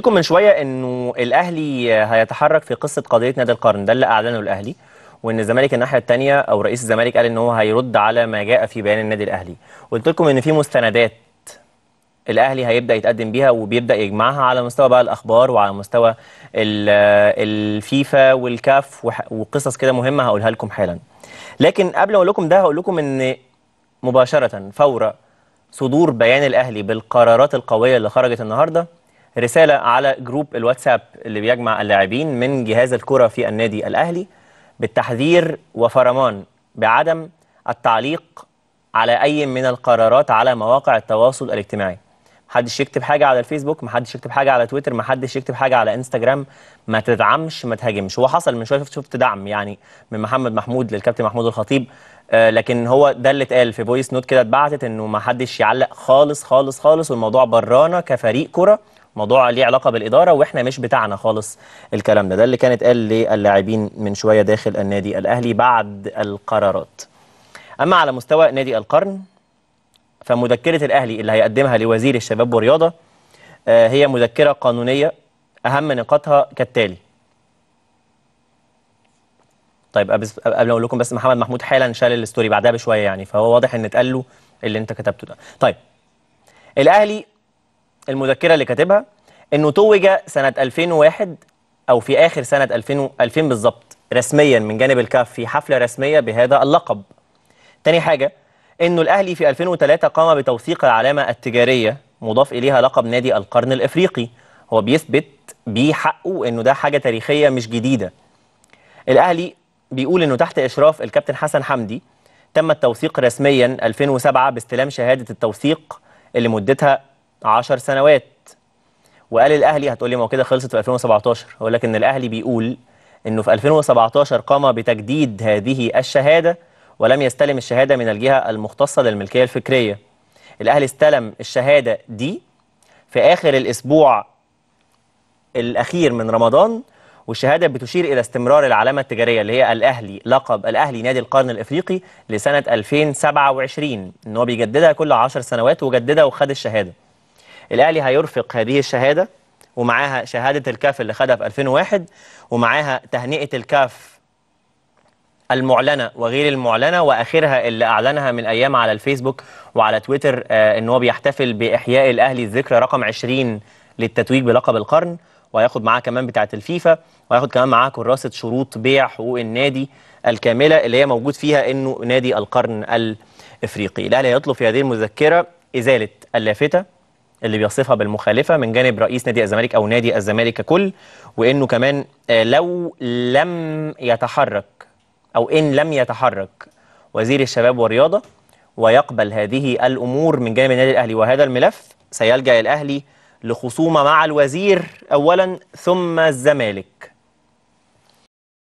لكم من شويه انه الاهلي هيتحرك في قصه قضيه نادي القرن ده اللي اعلنه الاهلي وان الزمالك الناحيه الثانيه او رئيس الزمالك قال ان هو هيرد على ما جاء في بيان النادي الاهلي قلت لكم ان في مستندات الاهلي هيبدا يتقدم بيها وبيبدا يجمعها على مستوى بقى الاخبار وعلى مستوى الفيفا والكاف وقصص كده مهمه هقولها لكم حالا لكن قبل ما اقول لكم ده هقول لكم ان مباشره فور صدور بيان الاهلي بالقرارات القويه اللي خرجت النهارده رساله على جروب الواتساب اللي بيجمع اللاعبين من جهاز الكره في النادي الاهلي بالتحذير وفرمان بعدم التعليق على اي من القرارات على مواقع التواصل الاجتماعي محدش يكتب حاجه على الفيسبوك محدش يكتب حاجه على تويتر محدش يكتب حاجه على انستجرام ما تدعمش ما تهاجمش هو حصل من شويه شفت دعم يعني من محمد محمود للكابتن محمود الخطيب آه، لكن هو ده اللي اتقال في فويس نوت كده اتبعتت انه محدش يعلق خالص خالص خالص والموضوع برانا كفريق كره موضوع ليه علاقه بالاداره واحنا مش بتاعنا خالص الكلام ده ده اللي كانت قال للاعبين من شويه داخل النادي الاهلي بعد القرارات اما على مستوى نادي القرن فمذكره الاهلي اللي هيقدمها لوزير الشباب والرياضه آه، هي مذكره قانونيه اهم نقاطها كالتالي طيب قبل ما اقول لكم بس محمد محمود حالا شال الستوري بعدها بشويه يعني فهو واضح ان اتقال له اللي انت كتبته ده طيب الاهلي المذكره اللي كاتبها انه توج سنه 2001 او في اخر سنه 2000 2000 بالظبط رسميا من جانب الكاف في حفله رسميه بهذا اللقب. تاني حاجه انه الاهلي في 2003 قام بتوثيق العلامه التجاريه مضاف اليها لقب نادي القرن الافريقي هو بيثبت بيه حقه انه ده حاجه تاريخيه مش جديده. الاهلي بيقول انه تحت اشراف الكابتن حسن حمدي تم التوثيق رسميا 2007 باستلام شهاده التوثيق اللي مدتها 10 سنوات وقال الاهلي هتقول لي ما هو كده خلصت في 2017 هقول لك ان الاهلي بيقول انه في 2017 قام بتجديد هذه الشهاده ولم يستلم الشهاده من الجهه المختصه للملكيه الفكريه الاهلي استلم الشهاده دي في اخر الاسبوع الاخير من رمضان والشهاده بتشير الى استمرار العلامه التجاريه اللي هي الاهلي لقب الاهلي نادي القرن الافريقي لسنه 2027 ان هو بيجددها كل 10 سنوات وجددها وخد الشهاده الاهلي هيرفق هذه الشهاده ومعاها شهاده الكاف اللي خدها في 2001 ومعاها تهنئه الكاف المعلنه وغير المعلنه واخرها اللي اعلنها من ايام على الفيسبوك وعلى تويتر آه ان هو بيحتفل باحياء الاهلي الذكرى رقم 20 للتتويج بلقب القرن وهياخد معاه كمان بتاعه الفيفا وهياخد كمان معاه كراسه شروط بيع حقوق النادي الكامله اللي هي موجود فيها انه نادي القرن الافريقي الاهلي هيطلب في هذه المذكره ازاله اللافته اللي بيصفها بالمخالفه من جانب رئيس نادي الزمالك او نادي الزمالك ككل وانه كمان لو لم يتحرك او ان لم يتحرك وزير الشباب والرياضه ويقبل هذه الامور من جانب النادي الاهلي وهذا الملف سيلجا الاهلي لخصومه مع الوزير اولا ثم الزمالك